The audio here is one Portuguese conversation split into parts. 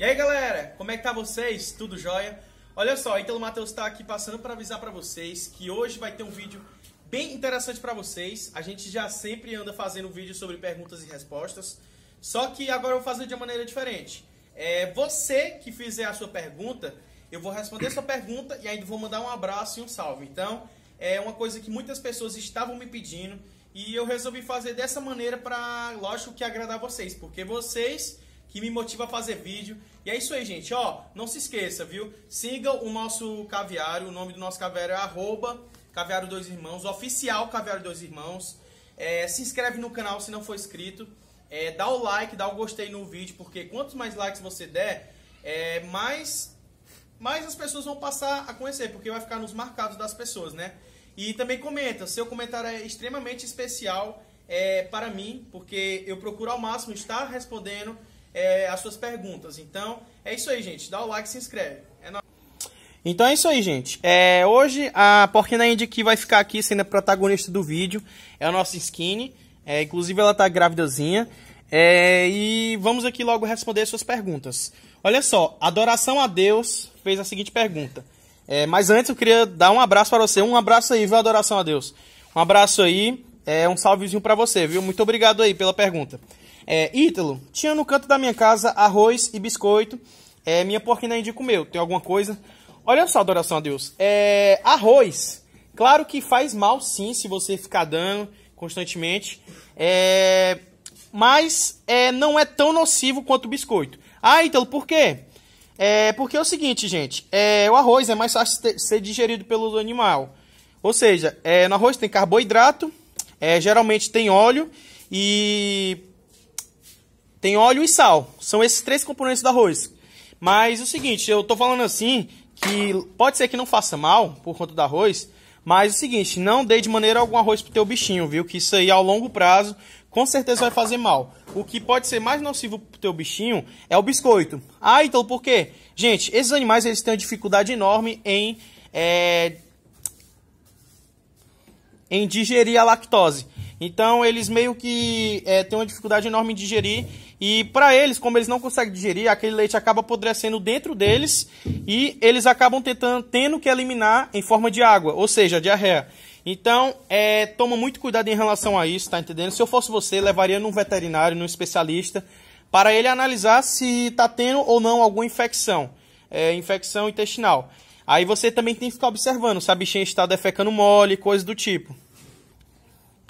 E aí galera, como é que tá vocês? Tudo jóia? Olha só, Italo então Matheus está aqui passando para avisar para vocês que hoje vai ter um vídeo bem interessante para vocês. A gente já sempre anda fazendo vídeo sobre perguntas e respostas, só que agora eu vou fazer de uma maneira diferente. É você que fizer a sua pergunta, eu vou responder a sua pergunta e ainda vou mandar um abraço e um salve. Então, é uma coisa que muitas pessoas estavam me pedindo e eu resolvi fazer dessa maneira para, lógico que agradar vocês, porque vocês que me motiva a fazer vídeo. E é isso aí, gente. Ó, não se esqueça, viu? Siga o nosso caviário. O nome do nosso caviário é arroba Caviário Dois Irmãos, oficial Caviário Dois Irmãos. É, se inscreve no canal se não for inscrito. É, dá o like, dá o gostei no vídeo, porque quantos mais likes você der, é, mais, mais as pessoas vão passar a conhecer, porque vai ficar nos marcados das pessoas, né? E também comenta, seu comentário é extremamente especial é, para mim, porque eu procuro ao máximo estar respondendo é, as suas perguntas. Então, é isso aí, gente. Dá o like e se inscreve. É Então é isso aí, gente. É, hoje a Porquina Indy que vai ficar aqui sendo a protagonista do vídeo é a nossa skin. É, inclusive ela tá grávidazinha. É, e vamos aqui logo responder as suas perguntas. Olha só, Adoração a Deus fez a seguinte pergunta. É, mas antes eu queria dar um abraço para você. Um abraço aí, viu, Adoração a Deus? Um abraço aí, é, um salvezinho para você, viu? Muito obrigado aí pela pergunta. É, Ítalo, tinha no canto da minha casa arroz e biscoito. É, minha porquinha ainda comeu. Tem alguma coisa? Olha só, adoração a Deus. É, arroz. Claro que faz mal, sim, se você ficar dando constantemente. É, mas é, não é tão nocivo quanto o biscoito. Ah, Ítalo, por quê? É, porque é o seguinte, gente. É, o arroz é mais fácil de ser digerido pelo animal. Ou seja, é, no arroz tem carboidrato, é, geralmente tem óleo e tem óleo e sal. São esses três componentes do arroz. Mas é o seguinte, eu tô falando assim que pode ser que não faça mal por conta do arroz, mas é o seguinte, não dê de maneira algum arroz pro teu bichinho, viu? Que isso aí ao longo prazo com certeza vai fazer mal. O que pode ser mais nocivo pro teu bichinho é o biscoito. Ah, então por quê? Gente, esses animais eles têm uma dificuldade enorme em é... em digerir a lactose. Então eles meio que é, têm uma dificuldade enorme em digerir. E para eles, como eles não conseguem digerir, aquele leite acaba apodrecendo dentro deles e eles acabam tentando, tendo que eliminar em forma de água, ou seja, diarreia. Então, é, toma muito cuidado em relação a isso, tá entendendo? Se eu fosse você, levaria num veterinário, num especialista, para ele analisar se está tendo ou não alguma infecção, é, infecção intestinal. Aí você também tem que ficar observando se a bichinha está defecando mole, coisa do tipo.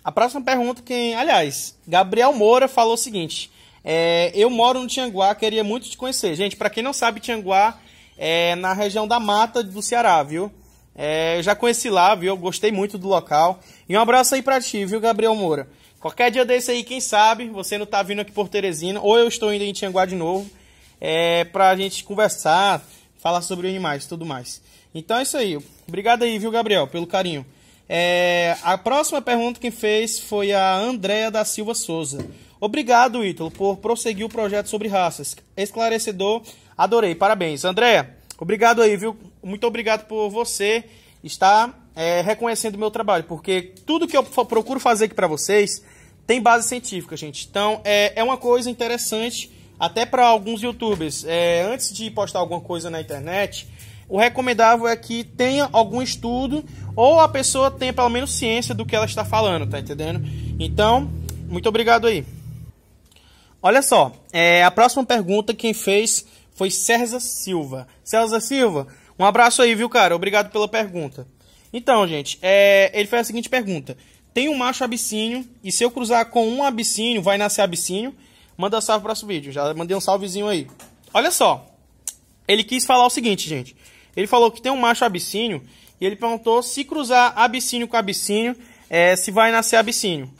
A próxima pergunta, quem, aliás, Gabriel Moura falou o seguinte: é, eu moro no Tianguá, queria muito te conhecer. Gente, para quem não sabe, Tianguá é na região da mata do Ceará, viu? É, eu já conheci lá, viu? Eu gostei muito do local. E um abraço aí para ti, viu, Gabriel Moura? Qualquer dia desse aí, quem sabe, você não tá vindo aqui por Teresina, ou eu estou indo em Tianguá de novo, é, pra gente conversar, falar sobre animais e tudo mais. Então é isso aí. Obrigado aí, viu, Gabriel, pelo carinho. É, a próxima pergunta que fez foi a Andrea da Silva Souza. Obrigado, Ítalo, por prosseguir o projeto sobre raças. Esclarecedor, adorei. Parabéns. Andrea. obrigado aí, viu? Muito obrigado por você estar é, reconhecendo o meu trabalho, porque tudo que eu procuro fazer aqui para vocês tem base científica, gente. Então, é, é uma coisa interessante, até para alguns youtubers. É, antes de postar alguma coisa na internet o recomendável é que tenha algum estudo ou a pessoa tenha pelo menos ciência do que ela está falando, tá entendendo? Então, muito obrigado aí. Olha só, é, a próxima pergunta quem fez foi César Silva. César Silva, um abraço aí, viu, cara? Obrigado pela pergunta. Então, gente, é, ele fez a seguinte pergunta: Tem um macho abissínio e se eu cruzar com um abissínio, vai nascer abissínio? Manda um salve para o próximo vídeo. Já mandei um salvezinho aí. Olha só, ele quis falar o seguinte, gente. Ele falou que tem um macho abissínio e ele perguntou se cruzar abissínio com abissínio, é, se vai nascer abissínio.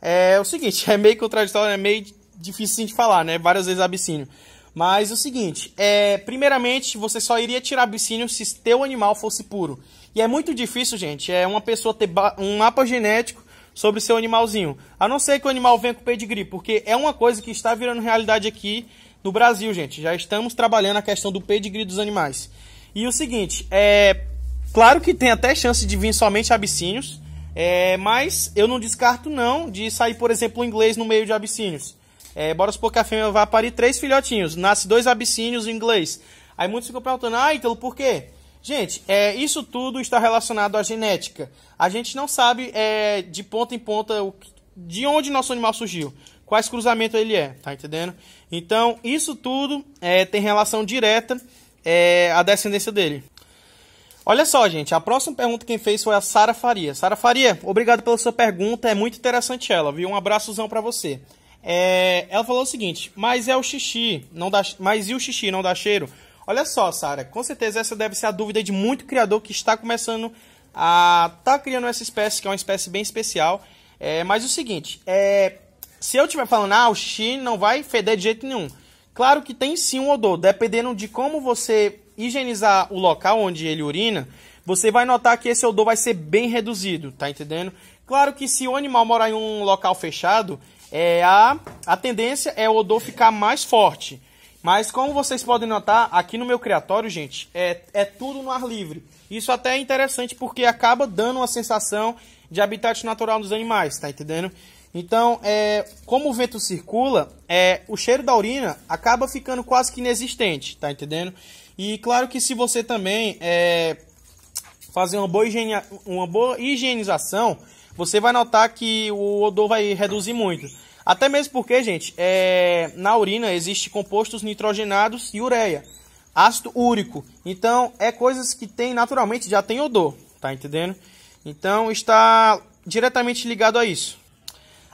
É, o seguinte, é meio contraditório, é meio difícil de falar, né? Várias vezes abissínio. Mas é o seguinte, é, primeiramente você só iria tirar abissínio se teu animal fosse puro. E é muito difícil, gente, é uma pessoa ter um mapa genético sobre seu animalzinho. A não ser que o animal venha com pedigree, porque é uma coisa que está virando realidade aqui no Brasil, gente. Já estamos trabalhando a questão do pedigree dos animais. E o seguinte, é claro que tem até chance de vir somente abissínios, é, mas eu não descarto não de sair, por exemplo, o inglês no meio de abissínios. É, bora supor que a fêmea vai parir três filhotinhos, nasce dois abissínios em inglês. Aí muitos ficam perguntando, ah, então por quê? Gente, é, isso tudo está relacionado à genética. A gente não sabe é, de ponta em ponta o, de onde nosso animal surgiu, quais cruzamentos ele é, tá entendendo? Então, isso tudo é, tem relação direta é, a descendência dele. Olha só, gente, a próxima pergunta quem fez foi a Sara Faria. Sara Faria, obrigado pela sua pergunta, é muito interessante ela, viu? Um abraçozão para você. É, ela falou o seguinte: "Mas é o xixi, não dá, mas e o xixi não dá cheiro?" Olha só, Sara, com certeza essa deve ser a dúvida de muito criador que está começando a tá criando essa espécie, que é uma espécie bem especial. É, mas o seguinte, é, se eu estiver falando, ah, o xixi não vai feder de jeito nenhum. Claro que tem sim um odor, dependendo de como você higienizar o local onde ele urina, você vai notar que esse odor vai ser bem reduzido, tá entendendo? Claro que se o animal morar em um local fechado, é a, a tendência é o odor ficar mais forte. Mas como vocês podem notar, aqui no meu criatório, gente, é, é tudo no ar livre. Isso até é interessante porque acaba dando uma sensação de habitat natural dos animais, tá entendendo? Então, é, como o vento circula, é, o cheiro da urina acaba ficando quase que inexistente, tá entendendo? E claro que se você também é, fazer uma boa, higiene, uma boa higienização, você vai notar que o odor vai reduzir muito. Até mesmo porque, gente, é, na urina existem compostos nitrogenados e ureia, ácido úrico. Então, é coisas que tem naturalmente já tem odor, tá entendendo? Então está diretamente ligado a isso.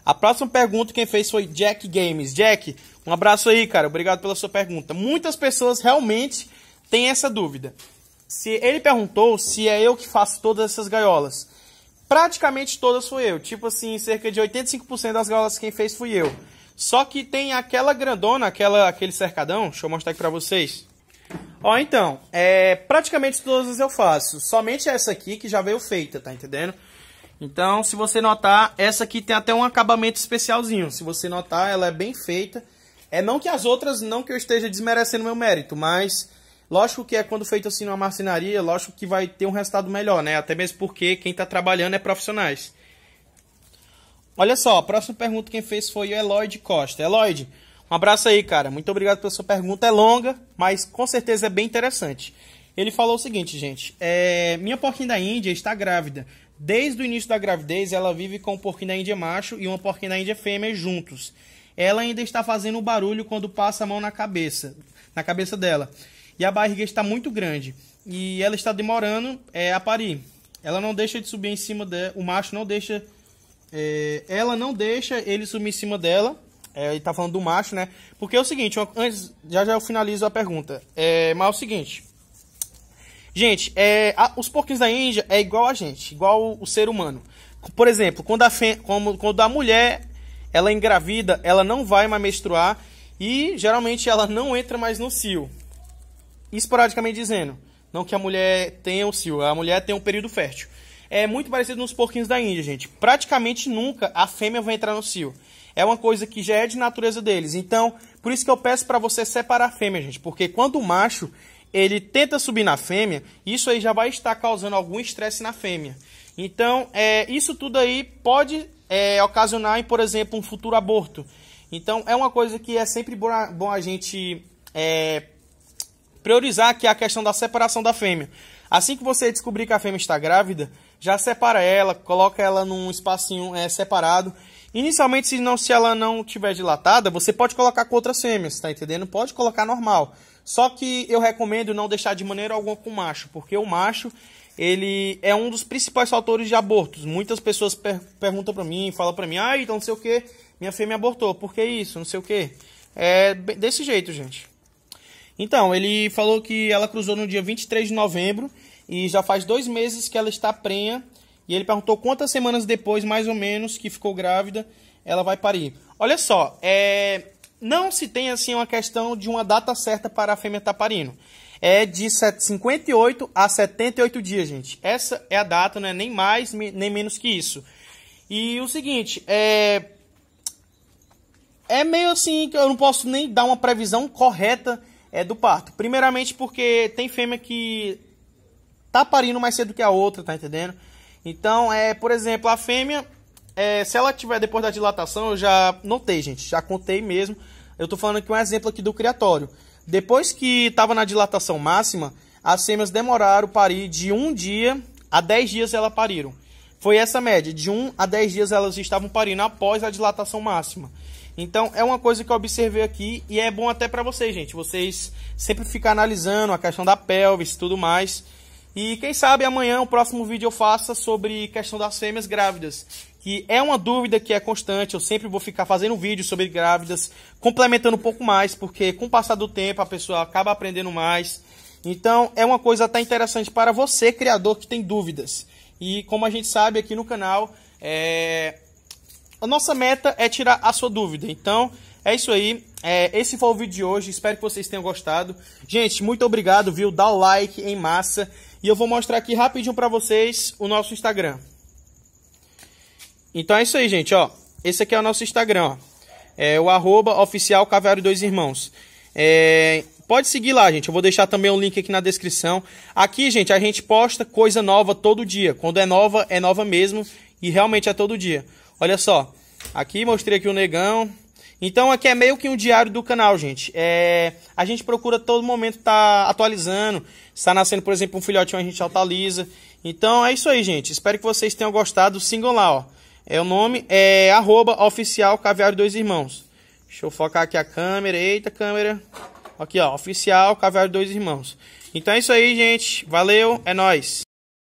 A próxima pergunta quem fez foi Jack Games. Jack, um abraço aí, cara. Obrigado pela sua pergunta. Muitas pessoas realmente têm essa dúvida. Se ele perguntou se é eu que faço todas essas gaiolas. Praticamente todas fui eu. Tipo assim, cerca de 85% das gaiolas quem fez fui eu. Só que tem aquela grandona, aquela aquele cercadão. Deixa eu mostrar aqui para vocês. Ó, então, é, praticamente todas eu faço. Somente essa aqui que já veio feita, tá entendendo? Então, se você notar, essa aqui tem até um acabamento especialzinho. Se você notar, ela é bem feita. É não que as outras, não que eu esteja desmerecendo meu mérito, mas lógico que é quando feito assim numa marcenaria, lógico que vai ter um resultado melhor, né? Até mesmo porque quem está trabalhando é profissionais. Olha só, a próxima pergunta quem fez foi o Eloyd Costa. Eloyd, um abraço aí, cara. Muito obrigado pela sua pergunta. É longa, mas com certeza é bem interessante. Ele falou o seguinte, gente: é, minha porquinha da Índia está grávida. Desde o início da gravidez, ela vive com um porquinho da Índia macho e uma porquinha da Índia fêmea juntos. Ela ainda está fazendo barulho quando passa a mão na cabeça, na cabeça dela. E a barriga está muito grande e ela está demorando é, a parir. Ela não deixa de subir em cima dela. O macho não deixa. É, ela não deixa ele subir em cima dela é, ele tá falando do macho, né? Porque é o seguinte, antes, já já eu finalizo a pergunta. É, mas é o seguinte. Gente, é, a, os porquinhos da Índia é igual a gente, igual o, o ser humano. Por exemplo, quando a, como, quando a mulher ela é engravida, ela não vai mais menstruar e geralmente ela não entra mais no cio. Esporadicamente dizendo, não que a mulher tenha o cio, a mulher tem um período fértil. É muito parecido nos porquinhos da Índia, gente. Praticamente nunca a fêmea vai entrar no cio. É uma coisa que já é de natureza deles. Então, por isso que eu peço para você separar a fêmea, gente, porque quando o macho ele tenta subir na fêmea, isso aí já vai estar causando algum estresse na fêmea. Então, é, isso tudo aí pode é, ocasionar, em, por exemplo, um futuro aborto. Então, é uma coisa que é sempre bom a, bom a gente é, priorizar, que é a questão da separação da fêmea. Assim que você descobrir que a fêmea está grávida, já separa ela, coloca ela num espacinho é, separado Inicialmente, se, não, se ela não tiver dilatada, você pode colocar com outras fêmeas, tá entendendo? Pode colocar normal. Só que eu recomendo não deixar de maneira alguma com o macho, porque o macho ele é um dos principais fatores de abortos. Muitas pessoas per perguntam para mim, falam para mim, ah, então não sei o que, minha fêmea abortou, por que isso, não sei o que. É desse jeito, gente. Então, ele falou que ela cruzou no dia 23 de novembro e já faz dois meses que ela está prenha e ele perguntou quantas semanas depois, mais ou menos, que ficou grávida, ela vai parir. Olha só, é... não se tem assim uma questão de uma data certa para a fêmea estar tá parindo. É de 58 a 78 dias, gente. Essa é a data, né? Nem mais, nem menos que isso. E o seguinte, é... É meio assim que eu não posso nem dar uma previsão correta é, do parto. Primeiramente porque tem fêmea que tá parindo mais cedo que a outra, tá entendendo? Então, é, por exemplo, a fêmea, é, se ela tiver depois da dilatação, eu já notei, gente, já contei mesmo. Eu estou falando aqui um exemplo aqui do criatório. Depois que estava na dilatação máxima, as fêmeas demoraram parir de um dia a 10 dias elas pariram. Foi essa média, de 1 a 10 dias elas estavam parindo após a dilatação máxima. Então é uma coisa que eu observei aqui e é bom até para vocês, gente. Vocês sempre ficam analisando a questão da pelvis e tudo mais. E quem sabe amanhã o próximo vídeo eu faça sobre questão das fêmeas grávidas, que é uma dúvida que é constante, eu sempre vou ficar fazendo vídeo sobre grávidas, complementando um pouco mais, porque com o passar do tempo a pessoa acaba aprendendo mais. Então é uma coisa até interessante para você, criador, que tem dúvidas. E como a gente sabe aqui no canal, é... a nossa meta é tirar a sua dúvida. Então é isso aí. É, esse foi o vídeo de hoje. Espero que vocês tenham gostado. Gente, muito obrigado, viu? Dá o like em massa. E eu vou mostrar aqui rapidinho para vocês o nosso Instagram. Então é isso aí, gente, ó. Esse aqui é o nosso Instagram, ó. É o arroba oficial Dois Irmãos. É, pode seguir lá, gente. Eu vou deixar também o um link aqui na descrição. Aqui, gente, a gente posta coisa nova todo dia. Quando é nova, é nova mesmo. E realmente é todo dia. Olha só. Aqui mostrei aqui o negão. Então aqui é meio que um diário do canal, gente. É, a gente procura todo momento estar tá atualizando. Está nascendo, por exemplo, um filhotinho, a gente atualiza. Então é isso aí, gente. Espero que vocês tenham gostado. Singam lá, ó. É o nome, é arroba oficial Caviar Dois Irmãos. Deixa eu focar aqui a câmera. Eita, câmera. Aqui, ó. Oficial Caviar Dois Irmãos. Então é isso aí, gente. Valeu, é nós.